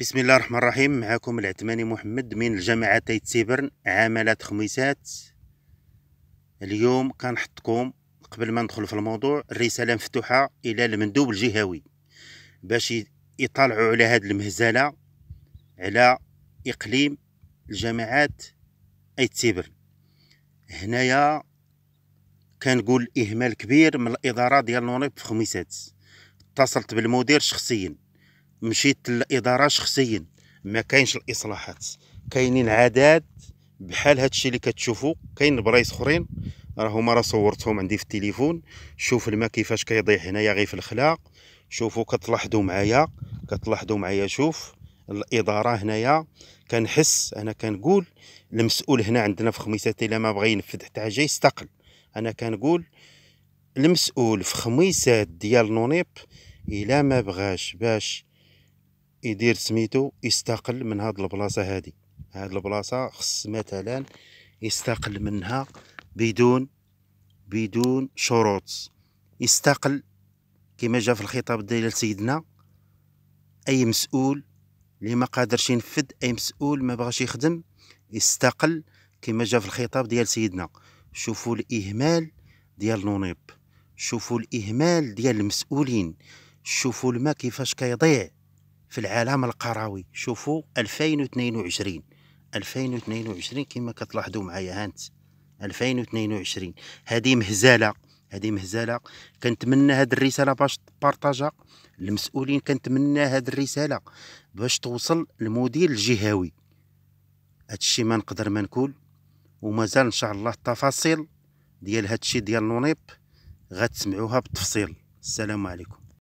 بسم الله الرحمن الرحيم معكم العثماني محمد من الجامعة تيت سيبرن عاملة خميسات اليوم كنحطكم قبل ما ندخل في الموضوع الرسالة مفتوحة إلى المندوب الجهوي باش يطلعوا على هاد المهزلة على إقليم الجامعات أيت سيبرن هنايا كنقول إهمال كبير من الإدارة ديال نوريب في خميسات اتصلت بالمدير شخصيا مشيت للاداره شخصيا ما كاينش الاصلاحات كاينين عادات بحال هادشي اللي كتشوفوا كاين برايس اخرين راه هما راه صورتهم عندي في التليفون شوف الماء كيفاش كيضيع هنايا غير في الخلاق شوفوا كتلاحظوا معايا كتلاحظوا معايا شوف الاداره هنايا كنحس انا كنقول المسؤول هنا عندنا في خميسات الا ما بغى ينفذ حتى حاجه يستقل انا كنقول المسؤول في خميسات ديال نونيب الا ما بغاش باش يدير سميتو يستقل من هاد البلاصه هادي هاد البلاصه خص مثلا يستقل منها بدون بدون شروط يستقل كما جاء في الخطاب ديال سيدنا اي مسؤول اللي ما قادرش ينفذ اي مسؤول ما بغاش يخدم يستقل كما جاء في الخطاب ديال سيدنا شوفوا الاهمال ديال نونيب شوفوا الاهمال ديال المسؤولين شوفوا الماء كيفاش كيضيع في العالم القروي شوفوا 2022 2022 كما كتلاحظوا معايا هانت 2022 هذه مهزله هذه مهزله كنتمنى هذه الرساله باش تبارطاجها المسؤولين كنتمنى هذه الرساله باش توصل للمدير الجهوي هادشي ما نقدر ما نقول ومازال ان شاء الله التفاصيل ديال هادشي ديال نونيب غتسمعوها بالتفصيل السلام عليكم